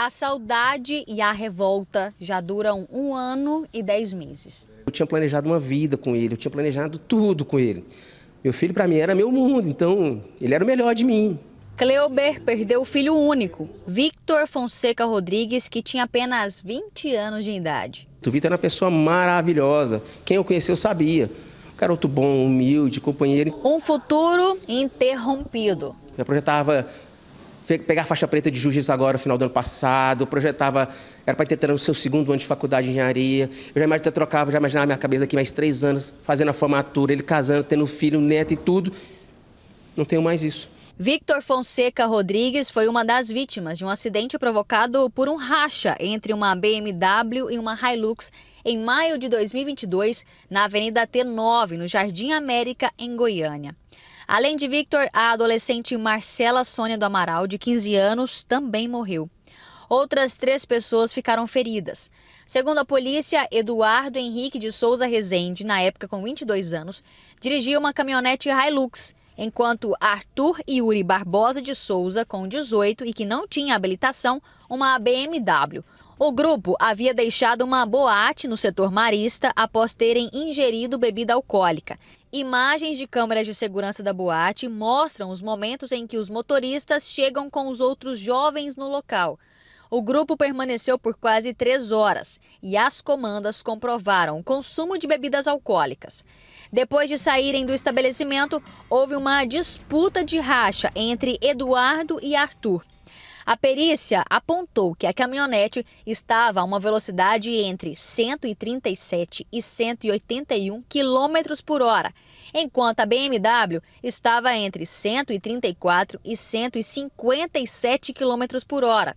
A saudade e a revolta já duram um ano e dez meses. Eu tinha planejado uma vida com ele, eu tinha planejado tudo com ele. Meu filho, para mim, era meu mundo, então ele era o melhor de mim. Cleuber perdeu o filho único, Victor Fonseca Rodrigues, que tinha apenas 20 anos de idade. O Victor era uma pessoa maravilhosa. Quem o conheceu sabia. Um Garoto bom, humilde, companheiro. Um futuro interrompido. Já projetava pegar faixa preta de jiu-jitsu agora, no final do ano passado, projetava, era para ter o seu segundo ano de faculdade de engenharia, eu já imaginava, trocava, já imaginava na minha cabeça aqui mais três anos, fazendo a formatura, ele casando, tendo filho, neto e tudo. Não tenho mais isso. Victor Fonseca Rodrigues foi uma das vítimas de um acidente provocado por um racha entre uma BMW e uma Hilux em maio de 2022 na Avenida T9, no Jardim América, em Goiânia. Além de Victor, a adolescente Marcela Sônia do Amaral, de 15 anos, também morreu. Outras três pessoas ficaram feridas. Segundo a polícia, Eduardo Henrique de Souza Rezende, na época com 22 anos, dirigia uma caminhonete Hilux, enquanto Arthur Yuri Barbosa de Souza, com 18 e que não tinha habilitação, uma BMW. O grupo havia deixado uma boate no setor marista após terem ingerido bebida alcoólica. Imagens de câmeras de segurança da boate mostram os momentos em que os motoristas chegam com os outros jovens no local. O grupo permaneceu por quase três horas e as comandas comprovaram o consumo de bebidas alcoólicas. Depois de saírem do estabelecimento, houve uma disputa de racha entre Eduardo e Arthur. A perícia apontou que a caminhonete estava a uma velocidade entre 137 e 181 km por hora, enquanto a BMW estava entre 134 e 157 km por hora.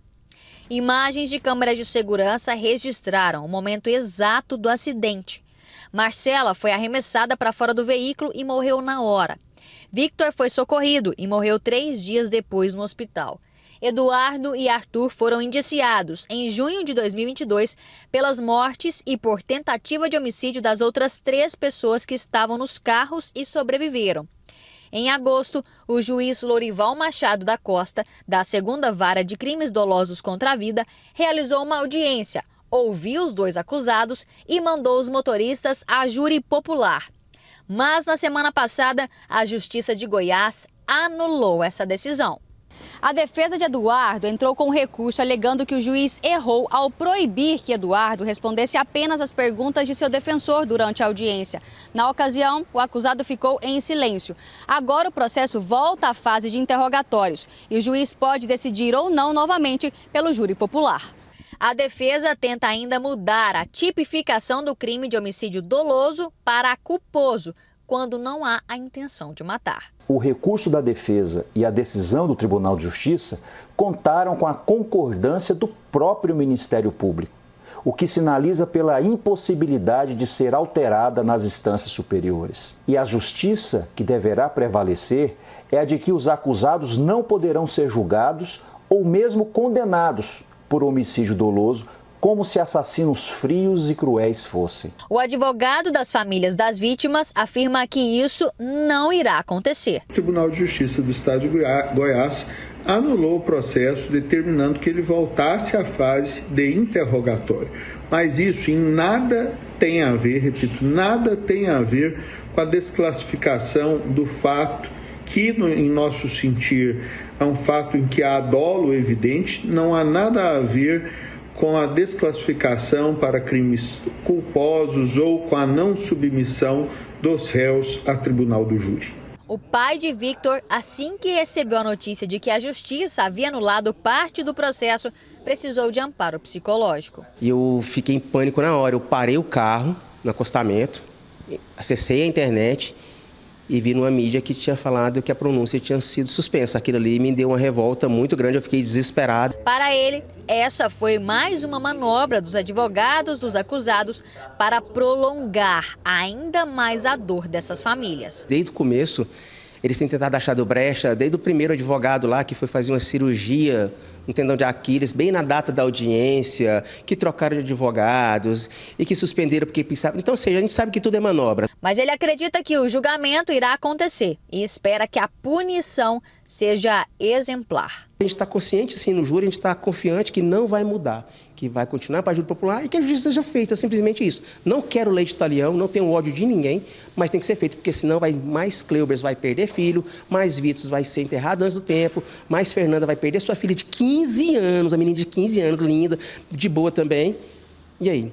Imagens de câmeras de segurança registraram o momento exato do acidente. Marcela foi arremessada para fora do veículo e morreu na hora. Victor foi socorrido e morreu três dias depois no hospital. Eduardo e Arthur foram indiciados em junho de 2022 pelas mortes e por tentativa de homicídio das outras três pessoas que estavam nos carros e sobreviveram. Em agosto, o juiz Lorival Machado da Costa, da segunda vara de crimes dolosos contra a vida, realizou uma audiência, ouviu os dois acusados e mandou os motoristas à júri popular. Mas na semana passada, a Justiça de Goiás anulou essa decisão. A defesa de Eduardo entrou com recurso alegando que o juiz errou ao proibir que Eduardo respondesse apenas às perguntas de seu defensor durante a audiência. Na ocasião, o acusado ficou em silêncio. Agora o processo volta à fase de interrogatórios e o juiz pode decidir ou não novamente pelo júri popular. A defesa tenta ainda mudar a tipificação do crime de homicídio doloso para culposo quando não há a intenção de matar. O recurso da defesa e a decisão do Tribunal de Justiça contaram com a concordância do próprio Ministério Público, o que sinaliza pela impossibilidade de ser alterada nas instâncias superiores. E a justiça que deverá prevalecer é a de que os acusados não poderão ser julgados ou mesmo condenados por homicídio doloso como se assassinos frios e cruéis fossem. O advogado das famílias das vítimas afirma que isso não irá acontecer. O Tribunal de Justiça do Estado de Goiás anulou o processo, determinando que ele voltasse à fase de interrogatório. Mas isso em nada tem a ver, repito, nada tem a ver com a desclassificação do fato que, no, em nosso sentir, é um fato em que há dolo evidente, não há nada a ver com a desclassificação para crimes culposos ou com a não submissão dos réus a tribunal do júri. O pai de Victor, assim que recebeu a notícia de que a justiça havia anulado parte do processo, precisou de amparo psicológico. Eu fiquei em pânico na hora, eu parei o carro no acostamento, acessei a internet e vi numa mídia que tinha falado que a pronúncia tinha sido suspensa. Aquilo ali me deu uma revolta muito grande, eu fiquei desesperado. Para ele, essa foi mais uma manobra dos advogados dos acusados para prolongar ainda mais a dor dessas famílias. Desde o começo, eles têm tentado achar do brecha, desde o primeiro advogado lá que foi fazer uma cirurgia um tendão de Aquiles, bem na data da audiência, que trocaram de advogados e que suspenderam porque pensavam. Então, ou seja, a gente sabe que tudo é manobra. Mas ele acredita que o julgamento irá acontecer e espera que a punição seja exemplar. A gente está consciente, sim, no júri, a gente está confiante que não vai mudar, que vai continuar para a júri popular e que a justiça seja feita, simplesmente isso. Não quero leite italiano, não tenho ódio de ninguém, mas tem que ser feito, porque senão vai mais Cleubers vai perder filho, mais Vitos vai ser enterrado antes do tempo, mais Fernanda vai perder sua filha de 15 15 anos, a menina de 15 anos, linda, de boa também. E aí?